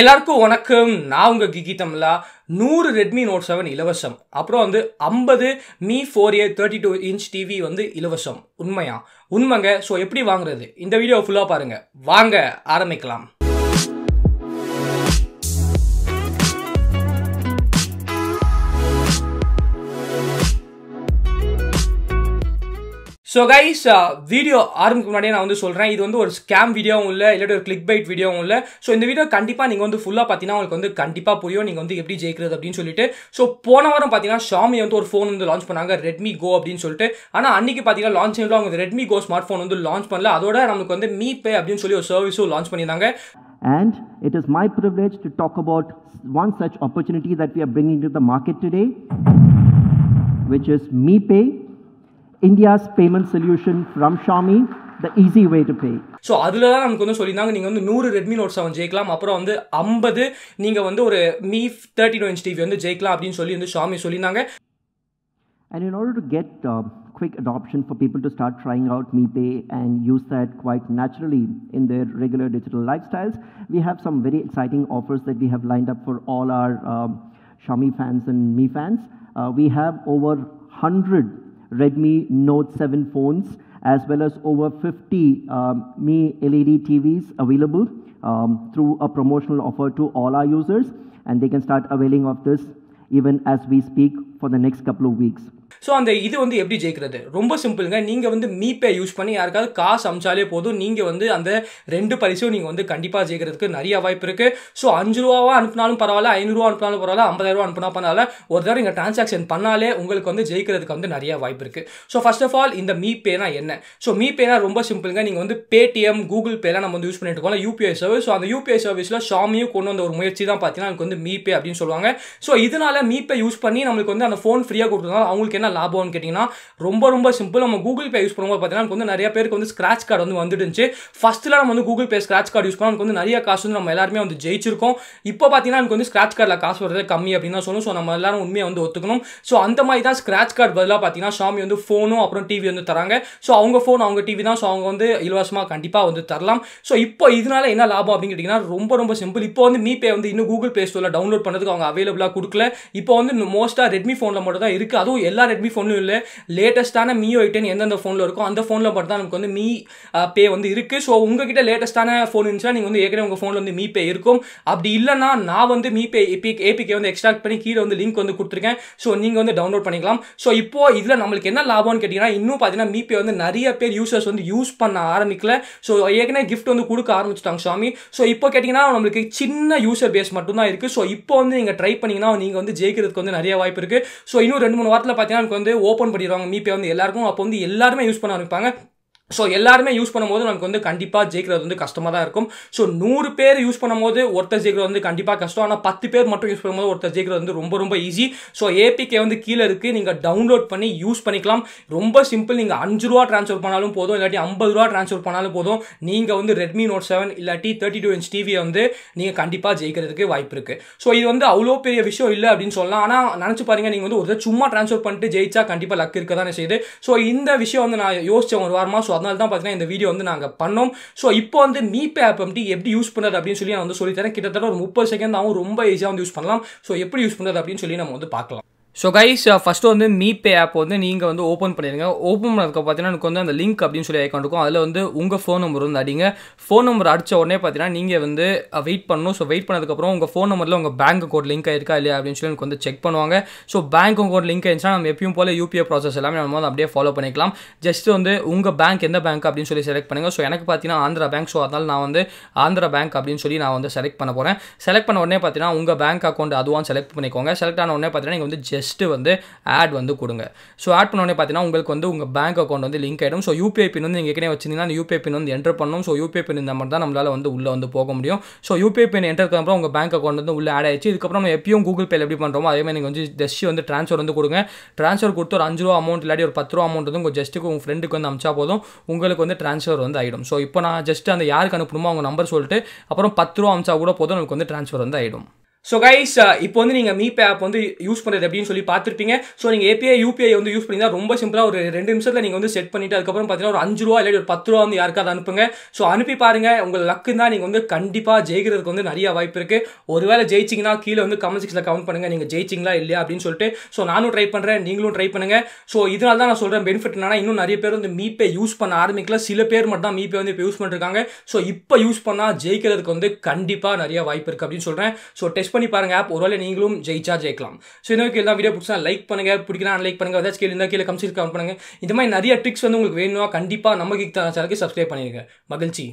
எல்லாருக்கும் வணக்கம் நான் உங்கள் கிகி தமிழா நூறு ரெட்மி நோட் செவன் இலவசம் அப்புறம் வந்து ஐம்பது Mi four A thirty two inch TV வந்து இலவசம் உண்மையா உண்மைங்க ஸோ எப்படி வாங்குறது இந்த வீடியோ ஃபுல்லாக பாருங்கள் வாங்க ஆரம்பிக்கலாம் ஸோ கைஸ் வீடியோ ஆரம்பிக்கு முன்னாடியே நான் வந்து சொல்கிறேன் இது வந்து ஒரு ஸ்கேம் வீடியோவும் இல்லை இல்லாட்டி ஒரு கிளிக் பைட் வீடியோவும் இல்லை ஸோ இந்த வீடியோ கண்டிப்பாக நீங்கள் வந்து ஃபுல்லாக பார்த்தீங்கன்னா உங்களுக்கு வந்து கண்டிப்பாக புரியும் நீங்கள் வந்து எப்படி ஜெயிக்கிறது அப்படின்னு சொல்லிட்டு ஸோ போன வாரம் பார்த்தீங்கன்னா ஷாமி வந்து ஒரு ஃபோன் வந்து லான்ச் பண்ணாங்க ரெட்மி கோ அப்படின்னு சொல்லிட்டு ஆனால் அன்றைக்கி பார்த்தீங்கன்னா லான்ச் அவங்க ரெட்மி கோ ஸ்மார்ட் ஃபோன் வந்து லான்ச் பண்ணல அதோட நமக்கு வந்து மீ பே அப்படின்னு சொல்லி ஒரு சர்வீஸும் லான்ச் பண்ணியிருந்தாங்க it is my my to talk about one such opportunity that we are bringing to the market today which is Mi Pay India's payment solution from Xiaomi the easy way to pay. So அதில் தான் நமக்கு வந்து சொல்லியிருந்தாங்க நீங்கள் வந்து நூறு Redmi Note seven ஜெயிக்கலாம் அப்புறம் வந்து ஐம்பது நீங்கள் வந்து ஒரு Mi thirty two inch TV வந்து ஜெயிக்கலாம் அப்படின்னு சொல்லி வந்து ஷாமி சொல்லியிருந்தாங்க And in order to get um, quick adoption for people to start trying out MePay and use that quite naturally in their regular digital lifestyles, we have some very exciting offers that we have lined up for all our um, Xiaomi fans and Me fans. Uh, we have over 100 Redmi Note 7 phones, as well as over 50 um, Mi LED TVs available um, through a promotional offer to all our users. And they can start availing of this even as we speak for the next couple of weeks. So அந்த இது வந்து எப்படி ஜெயிக்கிறது ரொம்ப சிம்பிளுங்க நீங்கள் வந்து மீபே use பண்ணி யாருக்காவது காசு அமிச்சாலே போதும் நீங்கள் வந்து அந்த ரெண்டு பரிசும் நீங்கள் வந்து கண்டிப்பாக ஜெயிக்கிறதுக்கு நிறைய வாய்ப்பு இருக்குது ஸோ அஞ்சு ரூபாவாக அனுப்பினாலும் பரவாயில்ல ஐநூறுரூவா அனுப்பினாலும் பரவாயில்ல ஐம்பதாயிரரூவா அனுப்பினா பரவாயில்ல ஒரு தடவை நீங்கள் டிரான்சாக்ஷன் பண்ணாலே உங்களுக்கு வந்து ஜெயிக்கிறதுக்கு வந்து நிறைய வாய்ப்பு இருக்குது ஸோ ஃபர்ஸ்ட் ஆஃப் ஆல் இந்த மீபேனா என்ன ஸோ மீபேனா ரொம்ப சிம்பிளுங்க நீங்கள் வந்து பேடிஎம் கூகுள் பேலாம் நம்ம வந்து யூஸ் பண்ணிட்டு இருக்கோம் யூபிஐ சர்வீஸ் ஸோ அந்த யூபிஐ சர்வீஸில் ஷாமியும் கொண்டு வந்த ஒரு முயற்சி தான் பார்த்தீங்கன்னா எனக்கு வந்து மீபே அப்படின்னு சொல்லுவாங்க ஸோ இதனால மீபே யூஸ் பண்ணி நம்மளுக்கு வந்து அந்த ஃபோன் ஃப்ரீயாக கொடுத்துருந்தாலும் அவங்களுக்கு என்ன என்ன லாபம்னு கேட்டிங்கன்னா ரொம்ப ரொம்ப சிம்பிள் நம்ம கூகுள் பே யூஸ் பண்ணும்போது பார்த்தீங்கன்னா வந்து நிறைய பேருக்கு வந்து ஸ்க்ராச் கார்டு வந்து வந்துடுச்சு ஃபஸ்ட்டில் நம்ம வந்து Google Pay scratch card use பண்ணால் நமக்கு வந்து நிறைய காசு வந்து நம்ம எல்லாருமே வந்து ஜெயிச்சிருக்கோம் இப்போ பார்த்தீங்கன்னா எனக்கு வந்து ஸ்க்ராச் கார்டில் காசு வரது கம்மி அப்படின்னு தான் சொல்லணும் ஸோ நம்ம எல்லாரும் உண்மையை வந்து ஒத்துக்கணும் ஸோ அந்த மாதிரி தான் ஸ்க்ராச் கார்டு பதிலாக பார்த்தீங்கன்னா சாமி வந்து ஃபோனும் அப்புறம் டிவி வந்து தராங்க ஸோ அவங்க ஃபோன் அவங்க டிவி தான் ஸோ அவங்க வந்து இலவசமாக கண்டிப்பாக வந்து தரலாம் ஸோ இப்போ இதனால என்ன லாபம் அப்படின்னு கேட்டிங்கன்னா ரொம்ப ரொம்ப சிம்பிள் இப்போ வந்து பே வந்து இன்னும் கூகுள் பே ஸ்டோரில் டவுன்லோட் பண்ணுறதுக்கு அவங்க அவைலபிளாக கொடுக்கல இப்போ வந்து மோஸ்ட்டாக ரெட்மி ஃபோனில் மட்டும் தான் இருக்குது அதுவும் எல்லா ரெட்மி ஃபோனும் இல்லை லேட்டஸ்ட்டான மியோ ஐட்டன் எந்தெந்த ஃபோனில் இருக்கோ அந்த ஃபோனில் மட்டும் தான் நமக்கு வந்து மீ பே வந்து இருக்குது ஸோ உங்ககிட்ட லேட்டஸ்ட்டான ஃபோன் இருந்துச்சுன்னா நீங்கள் வந்து ஏற்கனவே உங்கள் ஃபோனில் வந்து மீ பே இருக்கும் அப்படி இல்லைனா நான் வந்து மீ பே ஏபி ஏபிகே வந்து எக்ஸ்ட்ராக்ட் பண்ணி கீழே வந்து லிங்க் வந்து கொடுத்துருக்கேன் ஸோ நீங்கள் வந்து டவுன்லோட் பண்ணிக்கலாம் ஸோ இப்போ இதில் நம்மளுக்கு என்ன லாபம்னு கேட்டிங்கன்னா இன்னும் பார்த்தீங்கன்னா மீபே வந்து நிறைய பேர் யூசர்ஸ் வந்து யூஸ் பண்ண ஆரம்பிக்கல ஸோ ஏற்கனவே கிஃப்ட் வந்து கொடுக்க ஆரம்பிச்சிட்டாங்க சுவாமி ஸோ இப்போ கேட்டிங்கன்னா நம்மளுக்கு சின்ன யூசர் பேஸ் மட்டும் தான் இருக்குது ஸோ இப்போ வந்து நீங்கள் ட்ரை பண்ணிங்கன்னா நீங்கள் வந்து ஜெயிக்கிறதுக்கு வந்து நிறைய வாய்ப்பு இருக்குது ஸோ இன்னும் ரெண்டு மூணு வாரத்தில் பார்த்தீங்கன்னா பார்த்தீங்கன்னா வந்து ஓப்பன் பண்ணிடுவாங்க மீபே வந்து எல்லாருக்கும் அப்போ வந்து எல்லாருமே யூஸ் பண்ண ஆரம்பிப்பாங்க ஸோ எல்லாருமே யூஸ் பண்ணும்போது நமக்கு வந்து கண்டிப்பாக ஜெயிக்கிறது வந்து கஷ்டமாக தான் இருக்கும் ஸோ நூறு பேர் யூஸ் பண்ணும்போது ஒருத்தர் ஜெயிக்கிறது வந்து கண்டிப்பாக கஷ்டம் ஆனால் பத்து பேர் மட்டும் யூஸ் பண்ணும்போது ஒருத்தர் ஜெயிக்கிறது வந்து ரொம்ப ரொம்ப ஈஸி ஸோ ஏபிகே வந்து கீழே இருக்குது நீங்கள் டவுன்லோட் பண்ணி யூஸ் பண்ணிக்கலாம் ரொம்ப சிம்பிள் நீங்கள் அஞ்சு ரூபா ட்ரான்ஸ்ஃபர் பண்ணாலும் போதும் இல்லாட்டி ஐம்பது ரூபா ட்ரான்ஸ்ஃபர் பண்ணாலும் போதும் நீங்கள் வந்து ரெட்மி நோட் செவன் இல்லாட்டி தேர்ட்டி டூ இன்ச் டிவியை வந்து நீங்கள் கண்டிப்பாக ஜெயிக்கிறதுக்கு வாய்ப்பு இருக்குது ஸோ இது வந்து அவ்வளோ பெரிய விஷயம் இல்லை அப்படின்னு சொல்லலாம் ஆனால் நினச்சி பாருங்கள் நீங்கள் வந்து ஒரு சும்மா ட்ரான்ஸ்ஃபர் பண்ணிட்டு ஜெயிச்சா கண்டிப்பாக லக் இருக்க தானே செய்யுது ஸோ இந்த விஷயம் வந்து நான் யோசித்தேன் ஒரு வாரமாக ஸோ அதனால தான் பார்த்தீங்கன்னா இந்த வீடியோ வந்து நாங்கள் பண்ணோம் ஸோ இப்போ வந்து மீபே ஆப் வந்து எப்படி யூஸ் பண்ணுறது அப்படின்னு சொல்லி நான் வந்து சொல்லித்தரேன் கிட்டத்தட்ட ஒரு முப்பது செகண்ட் ஆகும் ரொம்ப ஈஸியாக வந்து யூஸ் பண்ணலாம் ஸோ எப்படி யூஸ் பண்ணுறது அப்படின்னு சொல்லி நம்ம வந்து பார்க்கலாம் ஸோ கைஸ் ஃபஸ்ட்டு வந்து மீபே ஆப் வந்து நீங்கள் வந்து ஓப்பன் பண்ணிடுங்க ஓப்பன் பண்ணதுக்கு பார்த்தீங்கன்னா எனக்கு வந்து அந்த லிங்க் அப்படின்னு சொல்லி ஐக்கான் இருக்கும் அதில் வந்து உங்கள் ஃபோன் நம்பர் வந்து அடிங்க ஃபோன் நம்பர் அடித்த உடனே பார்த்தீங்கன்னா நீங்கள் வந்து வெயிட் uh, பண்ணணும் ஸோ வெயிட் பண்ணதுக்கப்புறம் உங்கள் ஃபோன் நம்பரில் உங்கள் பேங்க் அக்கௌண்ட் லிங்க் ஆயிருக்கா இல்லையா அப்படின்னு சொல்லி எனக்கு வந்து செக் பண்ணுவாங்க ஸோ பேங்க் அக்கௌண்ட் லிங்க் ஆயிருந்துச்சுன்னா நம்ம எப்பயும் போல் யூபிஐ ப்ராசஸ் எல்லாமே நம்ம வந்து அப்படியே ஃபாலோ பண்ணிக்கலாம் ஜஸ்ட் வந்து உங்கள் பேங்க் எந்த பேங்க் அப்படின்னு சொல்லி செலக்ட் பண்ணுங்கள் ஸோ எனக்கு பார்த்தீங்கன்னா ஆந்திரா பேங்க் ஸோ அதனால் நான் வந்து ஆந்திரா பேங்க் அப்படின்னு சொல்லி நான் வந்து செலக்ட் பண்ண போகிறேன் செலக்ட் பண்ண உடனே பார்த்தீங்கன்னா உங்கள் பேங்க் அக்கௌண்ட் அதுவாக செலக்ட் பண்ணிக்கோங்க செலக்ட் ஆன உடனே பார்த்தீங்கன்னா நீங்கள் வந்து ஜஸ்ட் ஜஸ்ட்டு வந்து ஆட் வந்து கொடுங்க ஸோ ஆட் பண்ணோடனே பார்த்தீங்கன்னா உங்களுக்கு வந்து உங்கள் பேங்க் அக்கௌண்ட் வந்து லிங்க் ஆகிடும் ஸோ யூபிஐ பின் வந்து நீங்கள் எக்கனே வச்சிருந்தீங்கன்னா அந்த யூபிஐ பின் வந்து என்டர் பண்ணணும் ஸோ யூபிஐ பின் இந்த மாதிரி தான் நம்மளால் வந்து உள்ளே வந்து போக முடியும் ஸோ யூபிஐ பின் என்டர் அப்புறம் உங்கள் பேங்க் அக்கௌண்ட் வந்து உள்ளே ஆட் ஆயிடுச்சு இதுக்கப்புறம் நம்ம எப்பயும் கூகுள் பேல எப்படி பண்ணுறோமோ அதே மாதிரி நீங்கள் வந்து ஜஸ்ட் வந்து ட்ரான்ஸ்ஃபர் வந்து கொடுங்க ட்ரான்ஸ்ஃபர் கொடுத்து ஒரு அஞ்சு ரூபா அமௌண்ட் இல்லாட்டி ஒரு பத்து ரூபா அமௌண்ட் வந்து உங்கள் ஜஸ்ட்டுக்கு உங்கள் ஃப்ரெண்டுக்கு வந்து அமிச்சா போதும் உங்களுக்கு வந்து ட்ரான்ஸ்ஃபர் வந்து ஆகிடும் ஸோ இப்போ நான் ஜஸ்ட் அந்த யாருக்கு அனுப்பணுமோ அவங்க நம்பர் சொல்லிட்டு அப்புறம் பத்து ரூபா அமிச்சா கூட போதும் நமக்கு வந்து ட்ரான்ஸ்ஃபர் வந்து ஆகிடும் ஸோ கைஸ் uh, இப்போ வந்து நீங்கள் மீபே ஆப் வந்து யூஸ் பண்ணுறது அப்படின்னு சொல்லி பார்த்துருப்பீங்க ஸோ நீங்கள் ஏபிஐ யூபிஐ வந்து யூஸ் பண்ணிங்கன்னா ரொம்ப சிம்பிளாக ஒரு ரெண்டு நிமிஷத்தில் நீங்கள் வந்து செட் பண்ணிட்டு அதுக்கப்புறம் பார்த்தீங்கன்னா ஒரு அஞ்சு ரூபா இல்லை ஒரு பத்து ரூபா வந்து யாருக்காவது அனுப்புங்க ஸோ அனுப்பி பாருங்கள் உங்கள் லக்கு தான் நீங்கள் வந்து கண்டிப்பாக ஜெயிக்கிறதுக்கு வந்து நிறைய வாய்ப்பு இருக்குது ஒருவேளை ஜெயிச்சிங்கன்னா கீழே வந்து கமெண்ட் செக்ஷனில் கமெண்ட் பண்ணுங்கள் நீங்கள் ஜெயிச்சிங்களா இல்லையா அப்படின்னு சொல்லிட்டு ஸோ நானும் ட்ரை பண்ணுறேன் நீங்களும் ட்ரை பண்ணுங்கள் ஸோ இதனால தான் நான் சொல்கிறேன் பெனிஃபிட் என்னன்னா இன்னும் நிறைய பேர் வந்து மீபே யூஸ் பண்ண ஆரம்பிக்கல சில பேர் மட்டும் தான் மீபே வந்து இப்போ யூஸ் பண்ணிருக்காங்க ஸோ இப்போ யூஸ் பண்ணால் ஜெயிக்கிறதுக்கு வந்து கண்டிப்பாக நிறைய வாய்ப்பு இருக்குது அப்படின்னு சொல்கிறேன் ஸோ டெஸ்ட் பண்ணி பாருங்க ஆப் ஒருவேளை நீங்களும் ஜெயிச்சா ஜெயிக்கலாம் ஸோ இந்த எல்லாம் வீடியோ பிடிச்சா லைக் பண்ணுங்க பிடிக்கலாம் லைக் பண்ணுங்க ஏதாச்சும் கேள்வி இருந்தால் கீழே கம்சிட்டு கமெண்ட் பண்ணுங்க இந்த மாதிரி நிறைய ட்ரிக்ஸ் வந்து உங்களுக்கு வேணும்னா கண்டிப்பாக நம்ம கிக் சேனலுக்கு சப்ஸ்கிரைப் பண்ணிடுங்க மகிழ்ச்சி